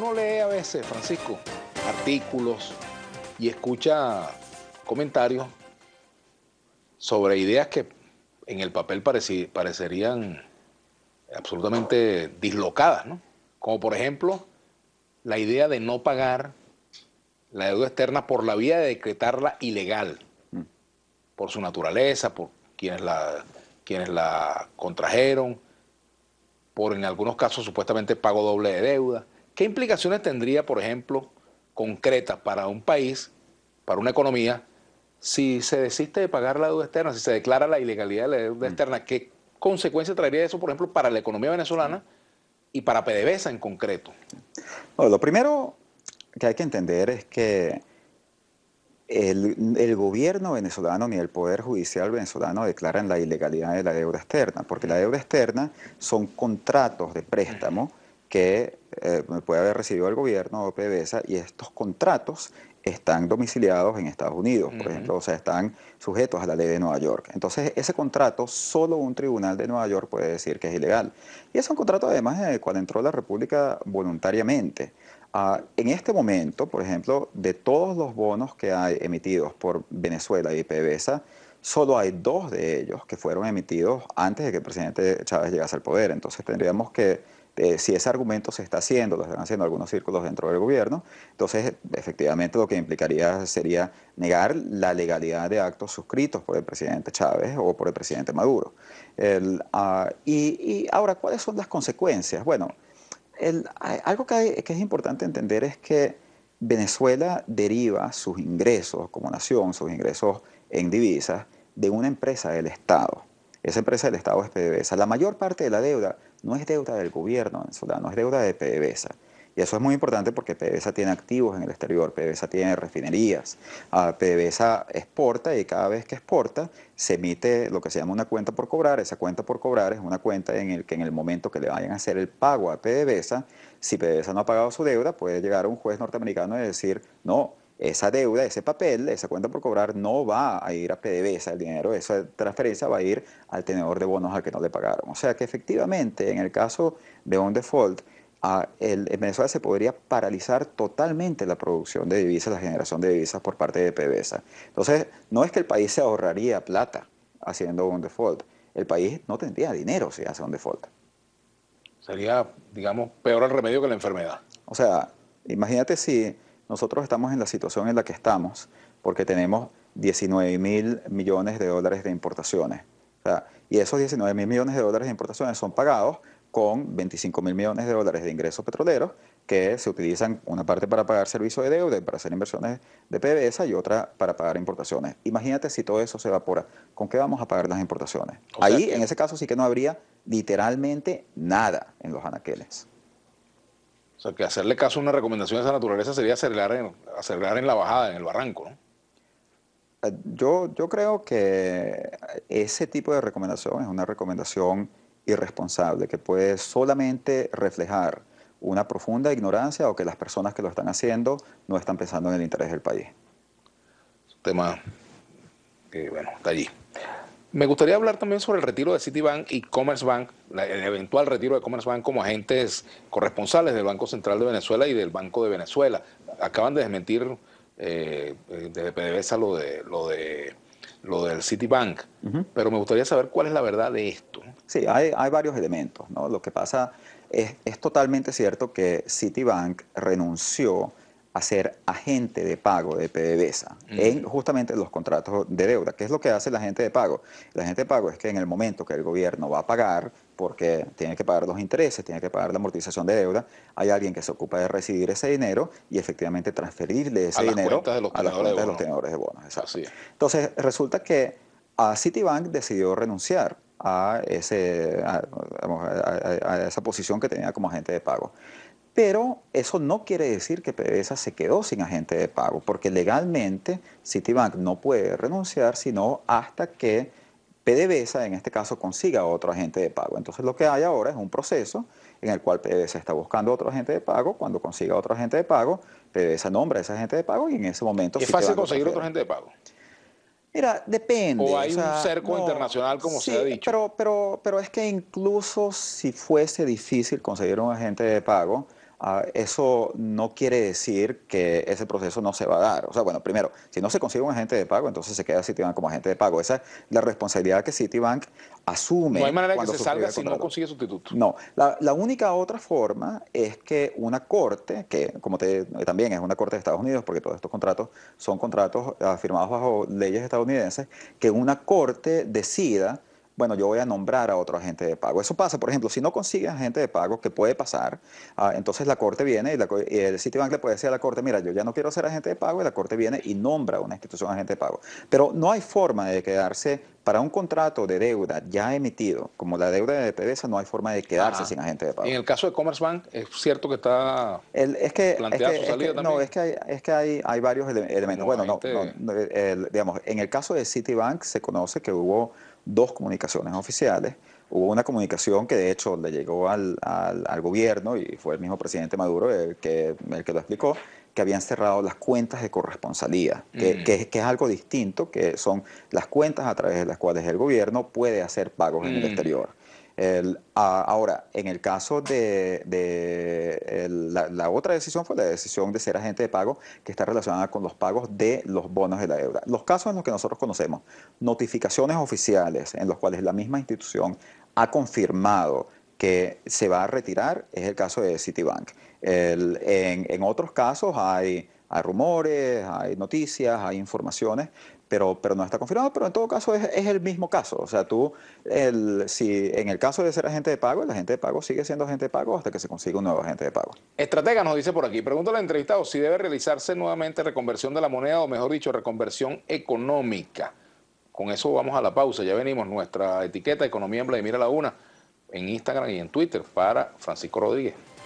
uno lee a veces, Francisco, artículos y escucha comentarios sobre ideas que en el papel parecerían absolutamente dislocadas, ¿no? Como por ejemplo la idea de no pagar la deuda externa por la vía de decretarla ilegal, mm. por su naturaleza, por quienes la, quienes la contrajeron, por en algunos casos supuestamente pago doble de deuda. ¿Qué implicaciones tendría, por ejemplo, concreta para un país, para una economía, si se desiste de pagar la deuda externa, si se declara la ilegalidad de la deuda mm. externa? ¿Qué consecuencias traería eso, por ejemplo, para la economía venezolana mm. y para PDVSA en concreto? lo primero que hay que entender es que el, gobierno venezolano ni el Poder Judicial venezolano declaran la ilegalidad de la deuda externa, porque la deuda externa son contratos de préstamo que eh, puede haber recibido el gobierno de PDVSA y estos contratos están domiciliados en Estados Unidos, por ejemplo, o sea, están sujetos a la ley de Nueva York. Entonces, ese contrato solo un tribunal de Nueva York puede decir que es ilegal. Y es un contrato además en el cual entró la República voluntariamente. Ah, en este momento, por ejemplo, de todos los bonos que hay emitidos por Venezuela y PDVSA, solo hay dos de ellos que fueron emitidos antes de que el presidente Chávez llegase al poder. Entonces, tendríamos que eh, si ese argumento se está haciendo, lo están haciendo algunos círculos dentro del gobierno, entonces efectivamente lo que implicaría sería negar la legalidad de actos suscritos por el presidente Chávez o por el presidente Maduro. Ah, y, ahora, ¿cuáles son las consecuencias? Bueno, algo que es importante entender es que Venezuela deriva sus ingresos como nación, sus ingresos en divisas, de una empresa del Estado. Esa empresa del Estado es PDVSA. La mayor parte de la deuda no es deuda del gobierno no es deuda de PDVSA. Y eso es muy importante porque PDVSA tiene activos en el exterior, PDVSA tiene refinerías, ah, PDVSA exporta y cada vez que exporta se emite lo que se llama una cuenta por cobrar. Esa cuenta por cobrar es una cuenta en el que en el momento que le vayan a hacer el pago a PDVSA, si PDVSA no ha pagado su deuda, puede llegar un juez norteamericano y decir, no, esa deuda, ese papel, esa cuenta por cobrar no va a ir a PDVSA, el dinero esa transferencia va a ir al tenedor de bonos al que no le pagaron. O sea que efectivamente en el caso de un default, el, en Venezuela se podría paralizar totalmente la producción de divisas, la generación de divisas por parte de PDVSA. Entonces, no es que el país se ahorraría plata haciendo un default, el país no tendría dinero si hace un default. Sería, digamos, peor el remedio que la enfermedad. O sea, imagínate si nosotros estamos en la situación en la que estamos porque tenemos 19 mil millones de dólares de importaciones. y esos 19 mil millones de dólares de importaciones son pagados con 25 mil millones de dólares de ingresos petroleros que se utilizan una parte para pagar servicios de deuda, para hacer inversiones de PDVSA y otra para pagar importaciones. Imagínate si todo eso se evapora, ¿con qué vamos a pagar las importaciones? Ahí, en ese caso, sí que no habría literalmente nada en los anaqueles. O sea, que hacerle caso a una recomendación de esa naturaleza sería acelerar en, la bajada, en el barranco, ¿no? Eh, yo, yo creo que ese tipo de recomendación es una recomendación irresponsable, que puede solamente reflejar una profunda ignorancia o que las personas que lo están haciendo no están pensando en el interés del país. un Tema que, eh, bueno, está allí. Me gustaría hablar también sobre el retiro de Citibank y Commerce Bank, el eventual retiro de Commerce Bank como agentes corresponsales del Banco Central de Venezuela y del Banco de Venezuela. Acaban de desmentir eh, desde PDVSA lo de lo de lo del Citibank, pero me gustaría saber cuál es la verdad de esto. Sí, hay, varios elementos, ¿no? Lo que pasa es, es totalmente cierto que Citibank renunció a ser agente de pago de PDVSA en justamente los contratos de deuda. ¿Qué es lo que hace la agente de pago? la agente de pago es que en el momento que el gobierno va a pagar, porque tiene que pagar los intereses, tiene que pagar la amortización de deuda, hay alguien que se ocupa de recibir ese dinero y efectivamente transferirle ese dinero a las de, los tenedores de bonos. Entonces, resulta que a Citibank decidió renunciar a, ese, a, esa posición que tenía como agente de pago. Pero eso no quiere decir que PDVSA se quedó sin agente de pago, porque legalmente Citibank no puede renunciar sino hasta que PDVSA, en este caso, consiga otro agente de pago. Entonces lo que hay ahora es un proceso en el cual PDVSA está buscando otro agente de pago. Cuando consiga otro agente de pago, PDVSA nombra a ese agente de pago y en ese momento... ¿Es fácil conseguir otro agente de pago? Mira, depende. O hay un cerco internacional, como se ha dicho. Pero, pero, pero es que incluso si fuese difícil conseguir un agente de pago, Ah, eso no quiere decir que ese proceso no se va a dar. O sea, bueno, primero, si no se consigue un agente de pago, entonces se queda Citibank como agente de pago. Esa es la responsabilidad que Citibank asume. No hay manera de que se salga si no consigue sustituto. No, la, la, única otra forma es que una corte, que como te, eh, también es una corte de Estados Unidos, porque todos estos contratos son contratos ah, firmados bajo leyes estadounidenses, que una corte decida bueno, yo voy a nombrar a otro agente de pago. Eso pasa, por ejemplo, si no consigue agente de pago, que puede pasar, ah, entonces la corte viene y, la, el Citibank le puede decir a la corte, mira, yo ya no quiero ser agente de pago, y la corte viene y nombra a una institución agente de pago. Pero no hay forma de quedarse para un contrato de deuda ya emitido, como la deuda de PDVSA, no hay forma de quedarse sin agente de pago. en el caso de Commerce Bank, es cierto que está el, es que, No, es que hay, varios elementos. bueno, no, digamos, en el caso de Citibank se conoce que hubo dos comunicaciones oficiales. Hubo una comunicación que de hecho le llegó al, al, gobierno y fue el mismo presidente Maduro el que, el que lo explicó, que habían cerrado las cuentas de corresponsalía, que, mm. es algo distinto, que son las cuentas a través de las cuales el gobierno puede hacer pagos en el mm. exterior. Ah, ahora, en el caso de, la, otra decisión fue la decisión de ser agente de pago que está relacionada con los pagos de los bonos de la deuda. Los casos en los que nosotros conocemos, notificaciones oficiales en los cuales la misma institución ha confirmado que se va a retirar, es el caso de Citibank. en, otros casos hay hay rumores, hay noticias, hay informaciones, pero, no está confirmado, pero en todo caso es, el mismo caso. O sea, tú, si en el caso de ser agente de pago, el agente de pago sigue siendo agente de pago hasta que se consiga un nuevo agente de pago. Estratega nos dice por aquí, pregunta al entrevistado si debe realizarse nuevamente reconversión de la moneda o mejor dicho, reconversión económica. Con eso vamos a la pausa, ya venimos, nuestra etiqueta Economía en Vladimir a la Una, en Instagram y en Twitter para Francisco Rodríguez.